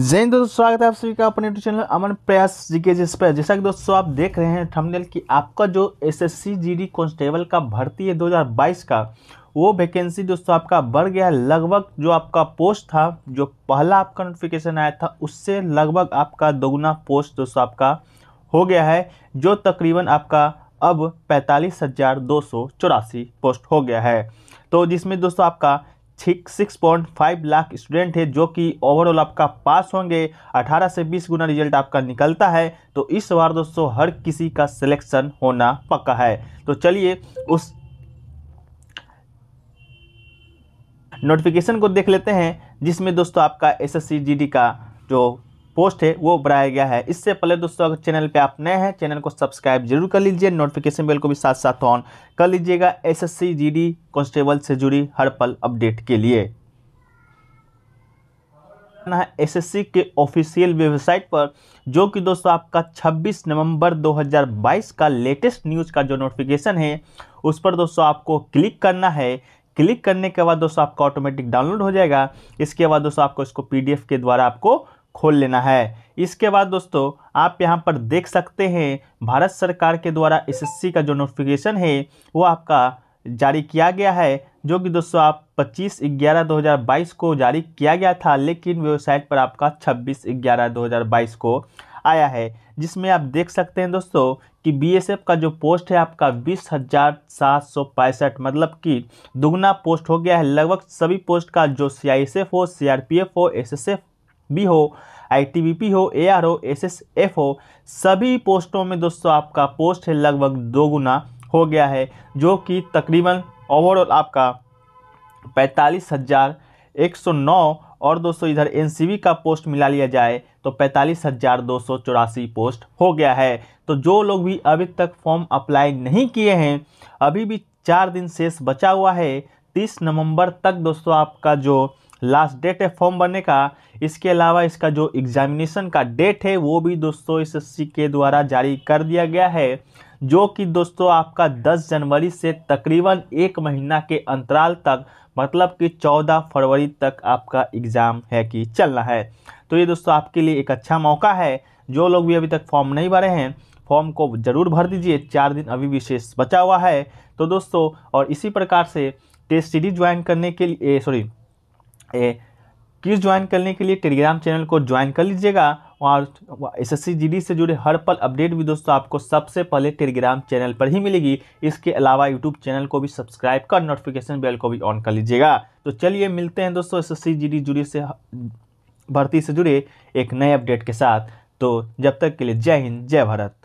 जैन दोस्तों स्वागत है आप सभी का अपने यूट्यूब चैनल अमन प्रयास जी के जिस पर जैसा कि दोस्तों आप देख रहे हैं थंबनेल कि आपका जो एसएससी जीडी कांस्टेबल का भर्ती है 2022 का वो वैकेंसी दोस्तों आपका बढ़ गया है लगभग जो आपका पोस्ट था जो पहला आपका नोटिफिकेशन आया था उससे लगभग आपका दोगुना पोस्ट दोस्तों आपका हो गया है जो तकरीबन आपका अब पैंतालीस पोस्ट हो गया है तो जिसमें दोस्तों आपका ठीक six point five lakh student है जो कि ओवरऑल आपका पास होंगे अठारह से बीस गुना रिजल्ट आपका निकलता है तो इस बार दोस्तों हर किसी का सिलेक्शन होना पक्का है तो चलिए उस नोटिफिकेशन को देख लेते हैं जिसमें दोस्तों आपका एस एस का जो पोस्ट है वो बनाया गया है इससे पहले दोस्तों अगर चैनल पे आप नए हैं चैनल को सब्सक्राइब जरूर कर लीजिए नोटिफिकेशन बेल को भी साथ साथ ऑन कर लीजिएगा एसएससी जीडी कांस्टेबल से जुड़ी हर पल अपडेट के लिए करना है एसएससी के ऑफिशियल वेबसाइट पर जो कि दोस्तों आपका 26 नवंबर 2022 का लेटेस्ट न्यूज़ का जो नोटिफिकेशन है उस पर दोस्तों आपको क्लिक करना है क्लिक करने के बाद दोस्तों आपका ऑटोमेटिक डाउनलोड हो जाएगा इसके बाद दोस्तों आपको इसको पीडीएफ के द्वारा आपको खोल लेना है इसके बाद दोस्तों आप यहाँ पर देख सकते हैं भारत सरकार के द्वारा एसएससी का जो नोटिफिकेशन है वो आपका जारी किया गया है जो कि दोस्तों आप 25 ग्यारह 2022 को जारी किया गया था लेकिन वेबसाइट पर आपका 26 ग्यारह 2022 को आया है जिसमें आप देख सकते हैं दोस्तों कि बीएसएफ का जो पोस्ट है आपका बीस हज़ार सात सौ पैंसठ मतलब कि दुगना पोस्ट हो गया है लगभग सभी पोस्ट का जो सी हो सी हो एस बी हो आईटीबीपी हो एआर हो एसएसएफ हो सभी पोस्टों में दोस्तों आपका पोस्ट है लगभग दो गुना हो गया है जो कि तकरीबन ओवरऑल आपका पैंतालीस हज़ार एक सौ नौ और दोस्तों इधर एनसीबी का पोस्ट मिला लिया जाए तो पैंतालीस हज़ार दो सौ चौरासी पोस्ट हो गया है तो जो लोग भी अभी तक फॉर्म अप्लाई नहीं किए हैं अभी भी चार दिन शेष बचा हुआ है तीस नवंबर तक दोस्तों आपका जो लास्ट डेट है फॉर्म भरने का इसके अलावा इसका जो एग्जामिनेशन का डेट है वो भी दोस्तों एस एस के द्वारा जारी कर दिया गया है जो कि दोस्तों आपका 10 जनवरी से तकरीबन एक महीना के अंतराल तक मतलब कि 14 फरवरी तक आपका एग्ज़ाम है कि चलना है तो ये दोस्तों आपके लिए एक अच्छा मौका है जो लोग भी अभी तक फॉर्म नहीं भरे हैं फॉर्म को ज़रूर भर दीजिए चार दिन अभी विशेष बचा हुआ है तो दोस्तों और इसी प्रकार से टेस्ट सीरीज ज्वाइन करने के लिए सॉरी ए किस ज्वाइन करने के लिए टेलीग्राम चैनल को ज्वाइन कर लीजिएगा और एस एस से जुड़े हर पल अपडेट भी दोस्तों आपको सबसे पहले टेलीग्राम चैनल पर ही मिलेगी इसके अलावा यूट्यूब चैनल को भी सब्सक्राइब कर नोटिफिकेशन बेल को भी ऑन कर लीजिएगा तो चलिए मिलते हैं दोस्तों एस एस जुड़ी से भर्ती से जुड़े एक नए अपडेट के साथ तो जब तक के लिए जय हिंद जय भारत